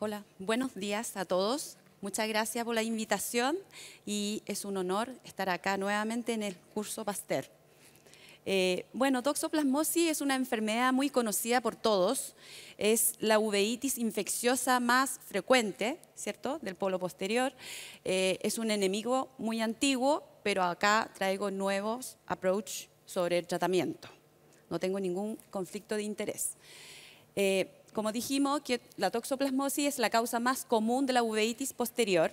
Hola, buenos días a todos. Muchas gracias por la invitación y es un honor estar acá nuevamente en el curso Pasteur. Eh, bueno, toxoplasmosis es una enfermedad muy conocida por todos. Es la uveitis infecciosa más frecuente, ¿cierto?, del polo posterior. Eh, es un enemigo muy antiguo, pero acá traigo nuevos approach sobre el tratamiento. No tengo ningún conflicto de interés. Eh, como dijimos, la toxoplasmosis es la causa más común de la uveitis posterior.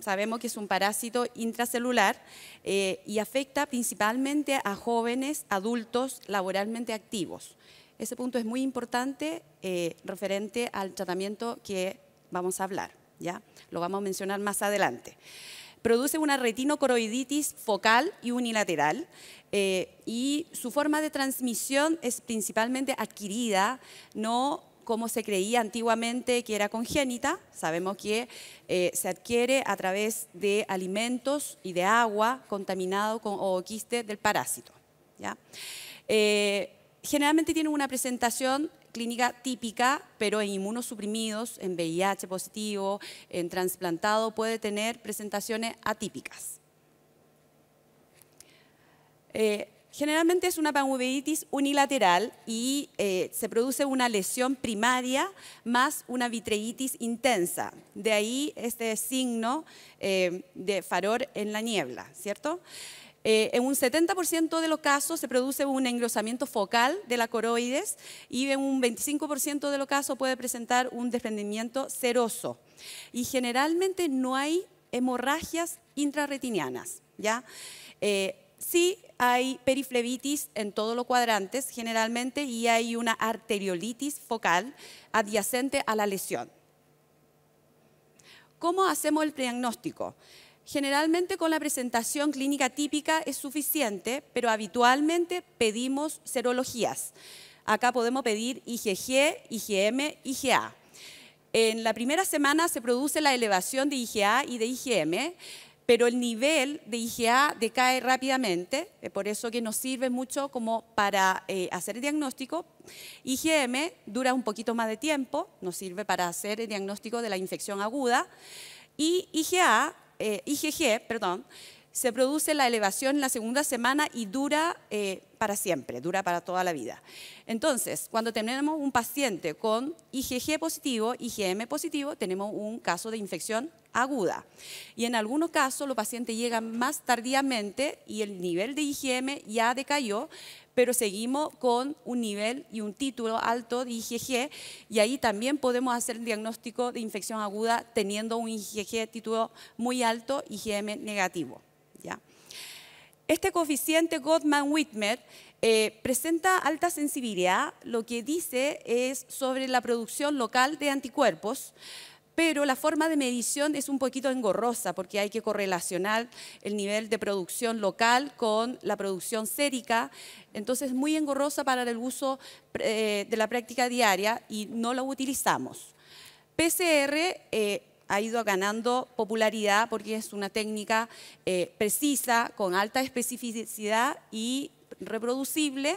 sabemos que es un parásito intracelular eh, y afecta principalmente a jóvenes adultos laboralmente activos. Ese punto es muy importante eh, referente al tratamiento que vamos a hablar. ¿ya? Lo vamos a mencionar más adelante. Produce una retinocoroiditis focal y unilateral. Eh, y su forma de transmisión es principalmente adquirida, no como se creía antiguamente que era congénita. Sabemos que eh, se adquiere a través de alimentos y de agua contaminado con quiste del parásito. Eh, generalmente tiene una presentación clínica típica, pero en inmunosuprimidos, en VIH positivo, en transplantado puede tener presentaciones atípicas. Eh, generalmente es una panuveítis unilateral y eh, se produce una lesión primaria más una vitreitis intensa. De ahí este signo eh, de faror en la niebla, ¿cierto? en un 70% de los casos se produce un engrosamiento focal de la coroides y en un 25% de los casos puede presentar un desprendimiento seroso. Y generalmente no hay hemorragias intrarretinianas. ¿ya? sí hay periflebitis en todos los cuadrantes generalmente y hay una arteriolitis focal adyacente a la lesión. ¿Cómo hacemos el diagnóstico? Generalmente con la presentación clínica típica es suficiente, pero habitualmente pedimos serologías. Acá podemos pedir IgG, IgM, IgA. En la primera semana se produce la elevación de IgA y de IgM pero el nivel de IgA decae rápidamente, eh, por eso que nos sirve mucho como para eh, hacer el diagnóstico. IgM dura un poquito más de tiempo, nos sirve para hacer el diagnóstico de la infección aguda. Y IgG, eh, perdón, se produce la elevación en la segunda semana y dura para siempre, dura para toda la vida. Entonces, cuando tenemos un paciente con IgG positivo, IgM positivo, tenemos un caso de infección aguda. Y en algunos casos los pacientes llegan más tardíamente y el nivel de IgM ya decayó, pero seguimos con un nivel y un título alto de IgG y ahí también podemos hacer el diagnóstico de infección aguda teniendo un IgG título muy alto, IgM negativo. ¿ya? Este coeficiente Gottman-Whitmer eh, presenta alta sensibilidad, lo que dice es sobre la producción local de anticuerpos, pero la forma de medición es un poquito engorrosa porque hay que correlacionar el nivel de producción local con la producción sérica, entonces muy engorrosa para el uso eh, de la práctica diaria y no lo utilizamos. PCR eh, ha ido ganando popularidad porque es una técnica eh, precisa, con alta especificidad y reproducible.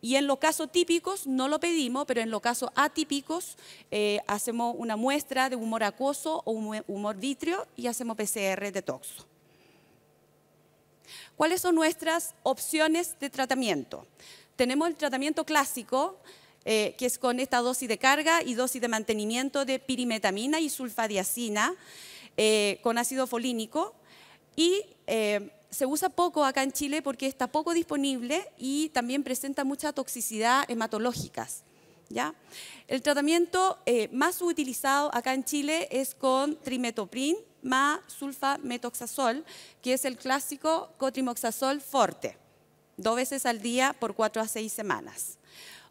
Y en los casos típicos no lo pedimos, pero en los casos atípicos eh, hacemos una muestra de humor acuoso o humor vitrio y hacemos PCR de toxo. ¿Cuáles son nuestras opciones de tratamiento? Tenemos el tratamiento clásico, eh, que es con esta dosis de carga y dosis de mantenimiento de pirimetamina y sulfadiacina eh, con ácido folínico. Y eh, se usa poco acá en Chile porque está poco disponible y también presenta mucha toxicidad hematológicas. ¿ya? El tratamiento más utilizado acá en Chile es con trimetoprim más sulfametoxazol, que es el clásico cotrimoxazol forte, dos veces al día por cuatro a seis semanas.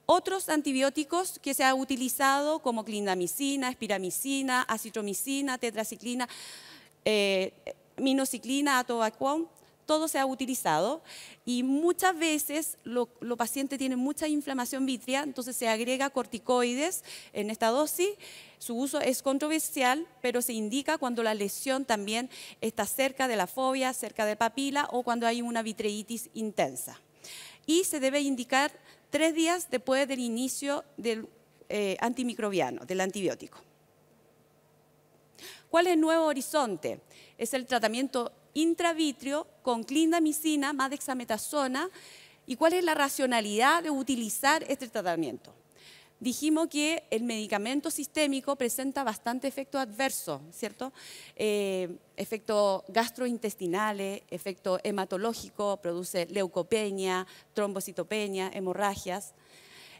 Otros antibióticos que se han utilizado como clindamicina, espiramicina, acitromicina, tetraciclina, eh, minociclina, atovacuón, todo se ha utilizado y muchas veces los pacientes tienen mucha inflamación vitrea, entonces se agrega corticoides en esta dosis. Su uso es controversial, pero se indica cuando la lesión también está cerca de la fobia, cerca de papila o cuando hay una vitreitis intensa. Y se debe indicar tres días después del inicio del eh, antimicrobiano, del antibiótico. ¿Cuál es el nuevo horizonte? Es el tratamiento intravitrio con clindamicina más dexametasona. ¿Y cuál es la racionalidad de utilizar este tratamiento? dijimos que el medicamento sistémico presenta bastante efecto adverso, ¿cierto? Eh, efecto gastrointestinal, efecto hematológico, produce leucopenia, trombocitopenia, hemorragias.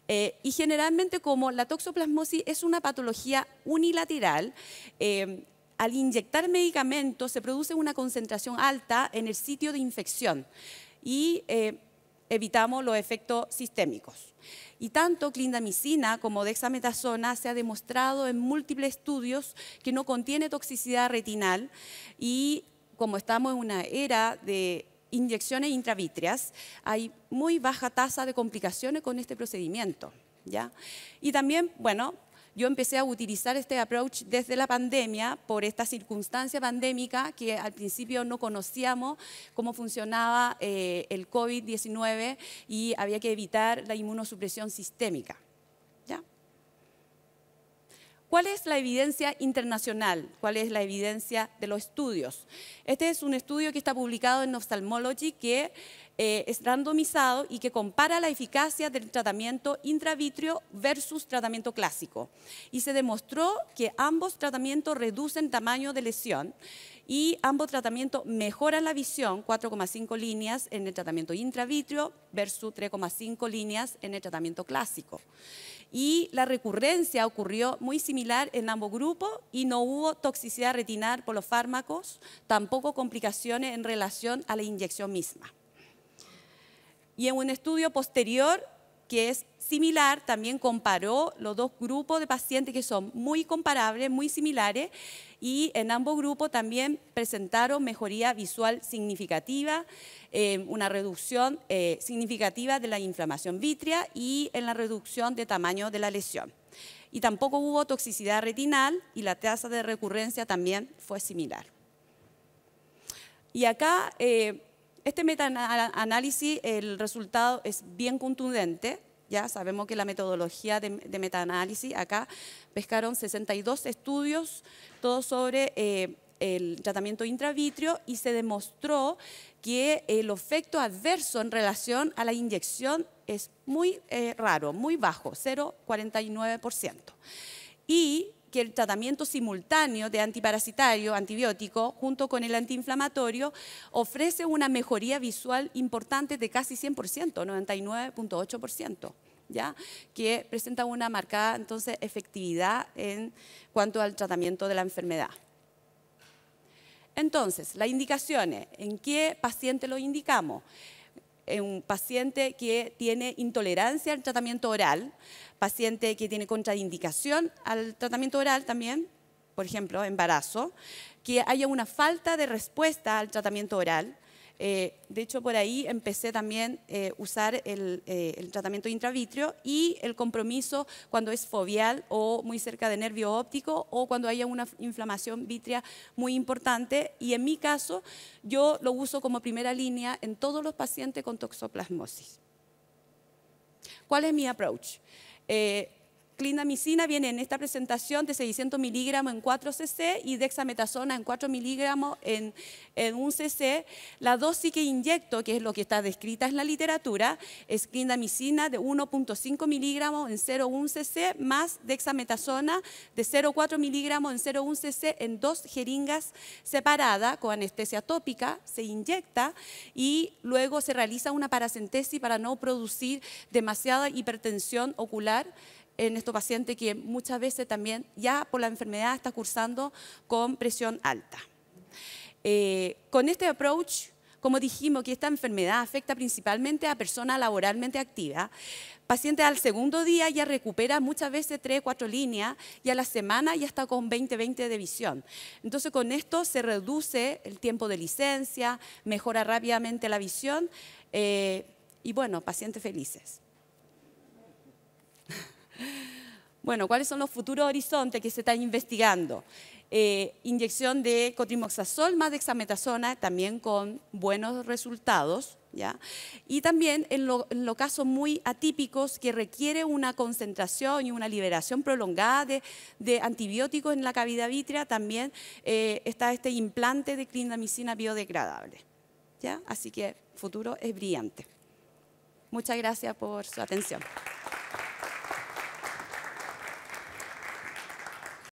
Eh, y generalmente como la toxoplasmosis es una patología unilateral, eh, al inyectar medicamentos se produce una concentración alta en el sitio de infección y evitamos los efectos sistémicos. Y tanto clindamicina como dexametasona se ha demostrado en múltiples estudios que no contiene toxicidad retinal y como estamos en una era de inyecciones intravítreas, hay muy baja tasa de complicaciones con este procedimiento. ¿ya? Y también, bueno, yo empecé a utilizar este approach desde la pandemia por esta circunstancia pandémica que al principio no conocíamos cómo funcionaba eh, el COVID-19 y había que evitar la inmunosupresión sistémica. ¿Cuál es la evidencia internacional? ¿Cuál es la evidencia de los estudios? Este es un estudio que está publicado en Ophthalmology que eh, es randomizado y que compara la eficacia del tratamiento intravitrio versus tratamiento clásico. Y se demostró que ambos tratamientos reducen tamaño de lesión y ambos tratamientos mejoran la visión, 4,5 líneas en el tratamiento intravitrio versus 3,5 líneas en el tratamiento clásico y la recurrencia ocurrió muy similar en ambos grupos y no hubo toxicidad retinal por los fármacos, tampoco complicaciones en relación a la inyección misma. Y en un estudio posterior que es similar, también comparó los dos grupos de pacientes que son muy comparables, muy similares, y en ambos grupos también presentaron mejoría visual significativa, eh, una reducción eh, significativa de la inflamación vítrea y en la reducción de tamaño de la lesión. Y tampoco hubo toxicidad retinal y la tasa de recurrencia también fue similar. Y acá... Eh, este metaanálisis, el resultado es bien contundente. Ya sabemos que la metodología de, metaanálisis, acá pescaron 62 estudios, todos sobre eh, el tratamiento intravitrio y se demostró que el efecto adverso en relación a la inyección es muy eh, raro, muy bajo, 0,49%. Y que el tratamiento simultáneo de antiparasitario, antibiótico, junto con el antiinflamatorio, ofrece una mejoría visual importante de casi 100%, 99.8%. ¿Ya? que presenta una marcada entonces efectividad en cuanto al tratamiento de la enfermedad. Entonces, las indicaciones, ¿en qué paciente lo indicamos? un paciente que tiene intolerancia al tratamiento oral, paciente que tiene contraindicación al tratamiento oral también, por ejemplo, embarazo, que haya una falta de respuesta al tratamiento oral, eh, de hecho, por ahí empecé también a eh, usar eh, el, tratamiento intravitrio y el compromiso cuando es fobial o muy cerca de nervio óptico o cuando haya una inflamación vitrea muy importante. Y en mi caso, yo lo uso como primera línea en todos los pacientes con toxoplasmosis. ¿Cuál es mi approach? Clindamicina viene en esta presentación de 600 miligramos en 4 cc y dexametasona en 4 miligramos en, en 1 cc. La dosis que inyecto, que es lo que está descrita en la literatura, es clindamicina de 1.5 miligramos en 0,1 cc más dexametasona de 0,4 miligramos en 0,1 cc en dos jeringas separadas con anestesia tópica. Se inyecta y luego se realiza una paracentesis para no producir demasiada hipertensión ocular en estos pacientes que muchas veces también ya por la enfermedad está cursando con presión alta. Eh, con este approach, como dijimos que esta enfermedad afecta principalmente a personas laboralmente activas, pacientes al segundo día ya recupera muchas veces tres, cuatro líneas y a la semana ya está con 20, 20 de visión. Entonces con esto se reduce el tiempo de licencia, mejora rápidamente la visión eh, y bueno, pacientes felices. Bueno, ¿cuáles son los futuros horizontes que se están investigando? Eh, inyección de cotrimoxazol más dexametasona, también con buenos resultados, Y también en, los casos muy atípicos que requiere una concentración y una liberación prolongada de, antibióticos en la cavidad vítrea, también eh, está este implante de clindamicina biodegradable, Así que futuro es brillante. Muchas gracias por su atención.